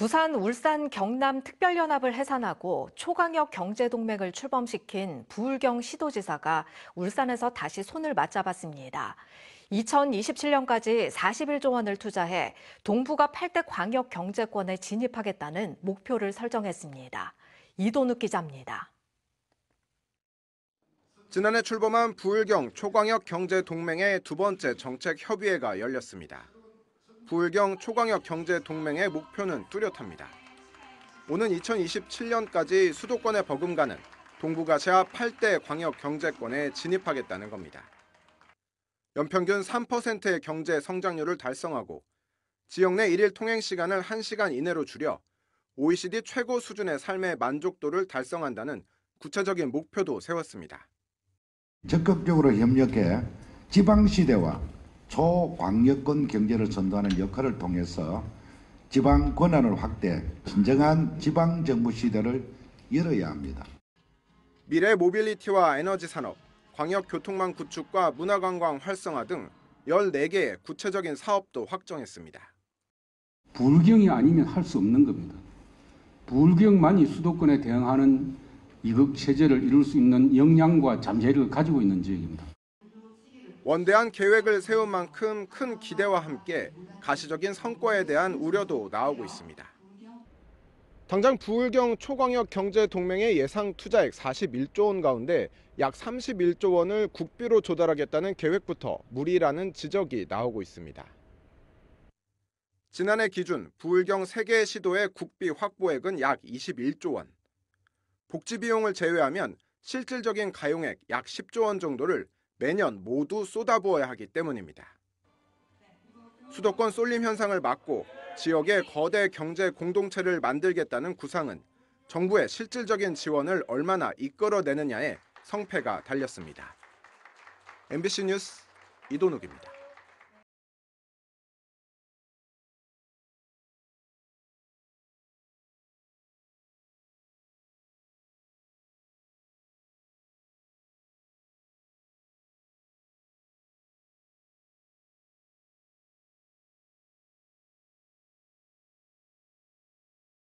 부산, 울산, 경남 특별연합을 해산하고 초강력 경제동맹을 출범시킨 부울경 시도지사가 울산에서 다시 손을 맞잡았습니다. 2027년까지 41조 원을 투자해 동북아 8대 광역 경제권에 진입하겠다는 목표를 설정했습니다. 이도욱 기자입니다. 지난해 출범한 부울경 초광역 경제동맹의 두 번째 정책 협의회가 열렸습니다. 부울경 초광역 경제동맹의 목표는 뚜렷합니다. 오는 2027년까지 수도권의 버금가는 동북아시아 8대 광역 경제권에 진입하겠다는 겁니다. 연평균 3%의 경제 성장률을 달성하고 지역 내 1일 통행 시간을 1시간 이내로 줄여 OECD 최고 수준의 삶의 만족도를 달성한다는 구체적인 목표도 세웠습니다. 적극적으로 협력해 지방시대와 초광역권 경제를 선도하는 역할을 통해서 지방 권한을 확대, 진정한 지방 정부 시대를 열어야 합니다. 미래 모빌리티와 에너지 산업, 광역 교통망 구축과 문화관광 활성화 등 14개의 구체적인 사업도 확정했습니다. 불경이 아니면 할 수 없는 겁니다. 불경만이 수도권에 대응하는 이극 체제를 이룰 수 있는 역량과 잠재력을 가지고 있는 지역입니다. 원대한 계획을 세운 만큼 큰 기대와 함께 가시적인 성과에 대한 우려도 나오고 있습니다. 당장 부울경 초광역 경제동맹의 예상 투자액 41조 원 가운데 약 31조 원을 국비로 조달하겠다는 계획부터 무리라는 지적이 나오고 있습니다. 지난해 기준 부울경 3개 시도의 국비 확보액은 약 21조 원. 복지 비용을 제외하면 실질적인 가용액 약 10조 원 정도를 매년 모두 쏟아부어야 하기 때문입니다. 수도권 쏠림 현상을 막고 지역의 거대 경제 공동체를 만들겠다는 구상은 정부의 실질적인 지원을 얼마나 이끌어내느냐에 성패가 달렸습니다. MBC 뉴스 이돈욱입니다.